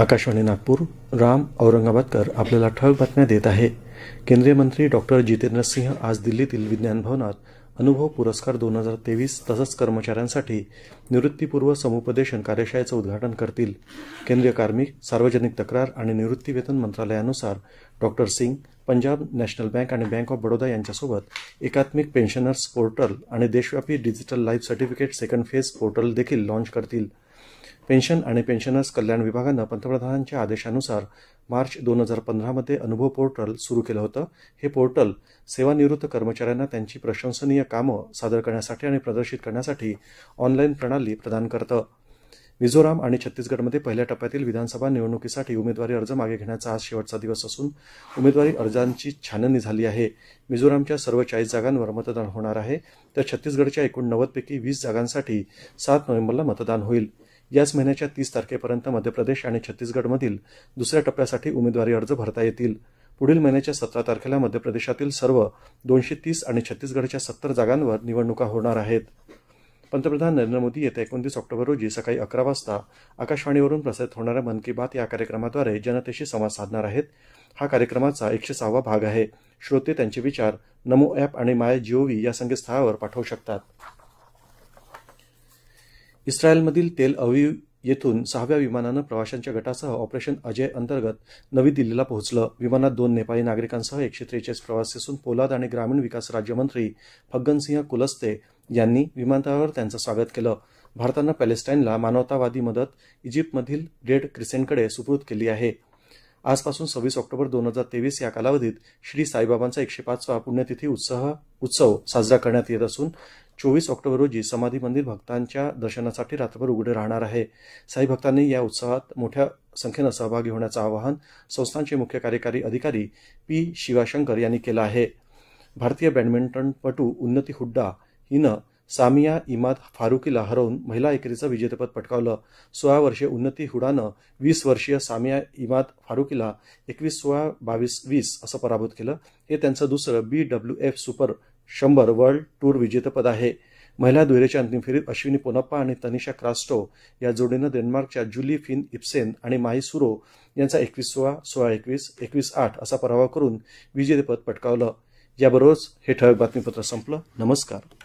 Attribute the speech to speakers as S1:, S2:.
S1: आकाशवाणी नागपूर राम औरंगाबादकर आपल्याला ठळक बातम्या देत आहे केंद्रीय मंत्री डॉक्टर जितेंद्र सिंह आज दिल्लीतील विज्ञान भवनात अनुभव पुरस्कार दोन हजार तेवीस तसंच कर्मचाऱ्यांसाठी निवृत्तीपूर्व समुपदेशन कार्यशाळेचं उद्घाटन करतील केंद्रीय कार्मिक सार्वजनिक तक्रार आणि निवृत्तीवेतन मंत्रालयानुसार doctor Singh Punjab national bank आणि बँक ऑफ बडोदा यांच्यासोबत एकात्मिक पेन्शनर्स पोर्टल आणि देशव्यापी digital life certificate second phase portal देखील लाँच करतील पेन्शन आणि पेन्शनर्स कल्याण विभागानं पंतप्रधानांच्या आदेशानुसार मार्च दोन हजार पंधरामध्ये अनुभव पोर्टल सुरू केलं होतं हे पोर्टल सेवानिवृत्त कर्मचाऱ्यांना त्यांची प्रशंसनीय कामं सादर करण्यासाठी आणि प्रदर्शित करण्यासाठी ऑनलाईन प्रणाली प्रदान करतं मिझोराम आणि छत्तीसगडमध्ये पहिल्या टप्प्यातील विधानसभा निवडणुकीसाठी उमेदवारी अर्ज मागे घेण्याचा आज शेवटचा दिवस असून उमेदवारी अर्जांची छाननी झाली आहे मिझोरामच्या सर्व चाळीस जागांवर मतदान होणार आहे तर छत्तीसगडच्या एकूण नव्वदपैकी वीस जागांसाठी सात नोव्हेंबरला मतदान होईल याच महिन्याच्या तीस तारखेपर्यंत मध्य प्रदेश आणि छत्तीसगडमधील दुसऱ्या टप्प्यासाठी उमेदवारी अर्ज भरता येतील पुढील महिन्याच्या सतरा तारखेला मध्य प्रदेशातील सर्व दोनशे तीस आणि छत्तीसगडच्या सत्तर जागांवर निवडणुका होणार आहेत पंतप्रधान नरेंद्र मोदी येत्या एकोणतीस ऑक्टोबर रोजी सकाळी अकरा वाजता आकाशवाणीवरून प्रसारित होणाऱ्या मन की बात या कार्यक्रमाद्वारे जनतेशी संवाद साधणार आहेत हा कार्यक्रमाचा एकशे सहावा भाग आहे श्रोते त्यांचे विचार नमो ॲप आणि माय जीओव्ही या संकेतस्थळावर पाठवू शकतात इस्रायलमधील तेल अवी येथून सहाव्या विमानानं प्रवाशांच्या गटासह ऑपरेशन अजय अंतर्गत नवी दिल्लीला पोहोचलं विमानात दोन नेपाळी नागरिकांसह एकशे त्रेचाळीस प्रवासी असून पोलाद आणि ग्रामीण विकास राज्यमंत्री फग्गनसिंह कुलस्ते यांनी विमानतळावर त्यांचं स्वागत केलं भारतानं पॅलेस्टाईनला मानवतावादी मदत इजिप्तमधील रेड क्रिसेंटकडे सुपूर्द केली आहे आजपासून सव्वीस ऑक्टोबर दोन हजार तेवीस या कालावधीत श्री साईबाबांचा एकशे पाचवा पुण्यतिथी उत्सव साजरा करण्यात येत असून चोवीस ऑक्टोबर रोजी समाधी मंदिर भक्तांच्या दर्शनासाठी रात्रभर उघडे राहणार आहे साई भक्तांनी या उत्सवात मोठ्या संख्येनं सहभागी होण्याचं आवाहन संस्थांचे मुख्य कार्यकारी अधिकारी पी शिवाशंकर यांनी केलं आहे भारतीय बॅडमिंटनपटू उन्नती हुड्डा हिनं सामिया इमाद फारुकीला हरवून महिला एकेरीचं विजेतेपद पटकावलं सोळा वर्षीय उन्नती हुडानं वीस वर्षीय सामिया इमाद फारुकीला एकवीस सोळा बावीस वीस असं पराभूत केलं हे त्यांचं दुसरं बी डब्ल्यू एफ सुपर शंभर वर्ल्ड टूर विजेतेपद आहे महिला दुहेरीच्या अंतिम फेरीत अश्विनी पोनप्पा आणि तनिषा क्रास्टो या जोडीनं डेन्मार्कच्या जुली फिन इप्सेन आणि माही सुरो यांचा एकवीस सोळा सोळा एकवीस एकवीस आठ असा पराभव करून विजेतेपद पटकावलं याबरोबरच हे ठळक बातमीपत्र संपलं नमस्कार